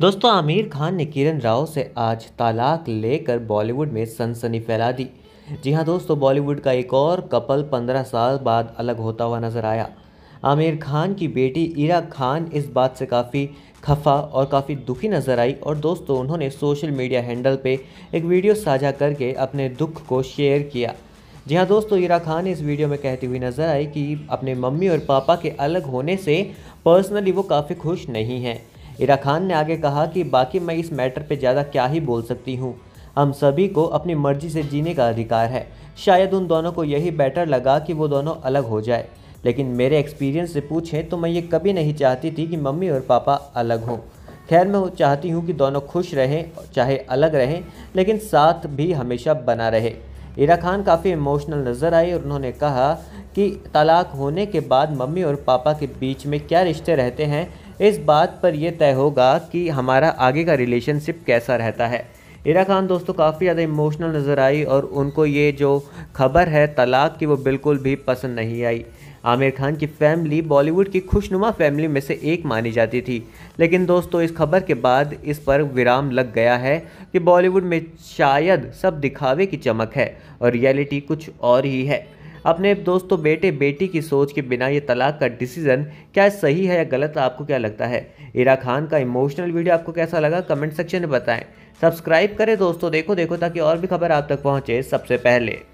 दोस्तों आमिर खान ने किरण राव से आज तालाक लेकर बॉलीवुड में सनसनी फैला दी जी हाँ दोस्तों बॉलीवुड का एक और कपल पंद्रह साल बाद अलग होता हुआ नजर आया आमिर खान की बेटी इरा खान इस बात से काफ़ी खफा और काफ़ी दुखी नज़र आई और दोस्तों उन्होंने सोशल मीडिया हैंडल पे एक वीडियो साझा करके अपने दुख को शेयर किया जी हाँ दोस्तों इरा खान इस वीडियो में कहती हुई नज़र आई कि अपने मम्मी और पापा के अलग होने से पर्सनली वो काफ़ी खुश नहीं हैं इरा खान ने आगे कहा कि बाकी मैं इस मैटर पे ज़्यादा क्या ही बोल सकती हूँ हम सभी को अपनी मर्जी से जीने का अधिकार है शायद उन दोनों को यही बेटर लगा कि वो दोनों अलग हो जाए लेकिन मेरे एक्सपीरियंस से पूछें तो मैं ये कभी नहीं चाहती थी कि मम्मी और पापा अलग हों खैर मैं चाहती हूँ कि दोनों खुश रहें चाहे अलग रहें लेकिन साथ भी हमेशा बना रहे इरा खान काफ़ी इमोशनल नज़र आई और उन्होंने कहा कि तलाक होने के बाद मम्मी और पापा के बीच में क्या रिश्ते रहते हैं इस बात पर यह तय होगा कि हमारा आगे का रिलेशनशिप कैसा रहता है इरा खान दोस्तों काफ़ी ज़्यादा इमोशनल नज़र आई और उनको ये जो खबर है तलाक की वो बिल्कुल भी पसंद नहीं आई आमिर खान की फैमिली बॉलीवुड की खुशनुमा फैमिली में से एक मानी जाती थी लेकिन दोस्तों इस खबर के बाद इस पर विराम लग गया है कि बॉलीवुड में शायद सब दिखावे की चमक है और रियलिटी कुछ और ही है अपने दोस्तों बेटे बेटी की सोच के बिना ये तलाक का डिसीजन क्या सही है या गलत आपको क्या लगता है इरा खान का इमोशनल वीडियो आपको कैसा लगा कमेंट सेक्शन में बताएं सब्सक्राइब करें दोस्तों देखो देखो ताकि और भी खबर आप तक पहुँचे सबसे पहले